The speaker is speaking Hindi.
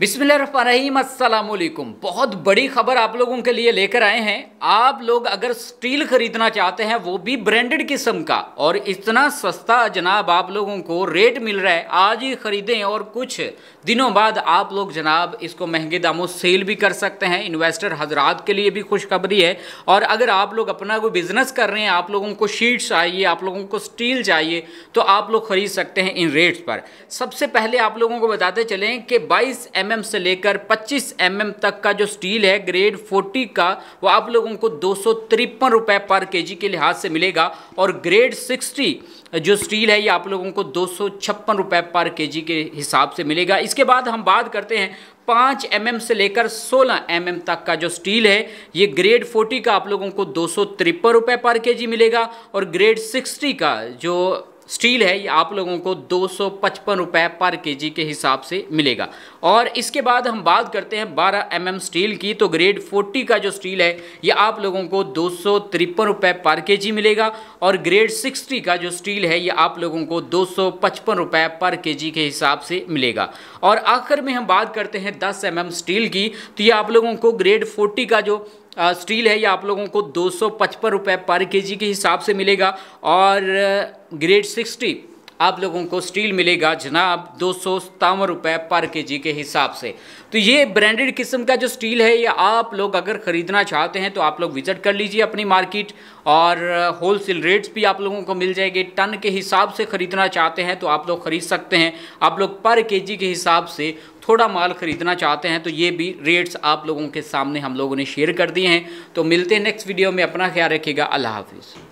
बिस्मिल्लाकुम बहुत बड़ी खबर आप लोगों के लिए लेकर आए हैं आप लोग अगर स्टील खरीदना चाहते हैं वो भी ब्रांडेड किस्म का और इतना सस्ता जनाब आप लोगों को रेट मिल रहा है आज ही खरीदें और कुछ दिनों बाद आप लोग जनाब इसको महंगे दामों सेल भी कर सकते हैं इन्वेस्टर हजरात के लिए भी खुशखबरी है और अगर आप लोग अपना कोई बिजनेस कर रहे हैं आप लोगों को शीट्स चाहिए आप लोगों को स्टील चाहिए तो आप लोग खरीद सकते हैं इन रेट्स पर सबसे पहले आप लोगों को बताते चलें कि बाईस एम mm से लेकर 25 एम mm तक का जो स्टील है ग्रेड 40 का वो आप लोगों को दो सौ पर के के लिहाज से मिलेगा और ग्रेड 60 जो स्टील है ये आप लोगों को दो सौ पर के के हिसाब से मिलेगा इसके बाद हम बात करते हैं पाँच एम mm से लेकर सोलह एम mm तक का जो स्टील है ये ग्रेड फोर्टी का आप लोगों को दो सौ रुपये पर जी मिलेगा और ग्रेड सिक्सटी का जो स्टील है ये आप लोगों को दो सौ पर के के हिसाब से मिलेगा और इसके बाद हम बात करते हैं 12 एम mm स्टील की तो ग्रेड 40 का जो स्टील है ये आप लोगों को दो सौ पर के मिलेगा और ग्रेड 60 का जो स्टील है ये आप लोगों को दो सौ पर के के हिसाब से मिलेगा और आखिर में हम बात करते हैं 10 एम mm स्टील की तो ये आप लोगों को ग्रेड 40 का जो स्टील है ये आप लोगों को दो सौ पचपन रुपये पर के जी के हिसाब से मिलेगा और ग्रेड सिक्सटी आप लोगों को स्टील मिलेगा जनाब दो सौ सतावन पर के जी के हिसाब से तो ये ब्रांडेड किस्म का जो स्टील है ये आप लोग अगर ख़रीदना चाहते हैं तो आप लोग विज़िट कर लीजिए अपनी मार्केट और होल सेल रेट्स भी आप लोगों को मिल जाएंगे टन के हिसाब से ख़रीदना चाहते हैं तो आप लोग ख़रीद सकते हैं आप लोग पर के जी के हिसाब से थोड़ा माल ख़रीदना चाहते हैं तो ये भी रेट्स आप लोगों के सामने हम लोगों ने शेयर कर दिए हैं तो मिलते हैं नेक्स्ट वीडियो में अपना ख्याल रखिएगा अल्लाह हाफिज़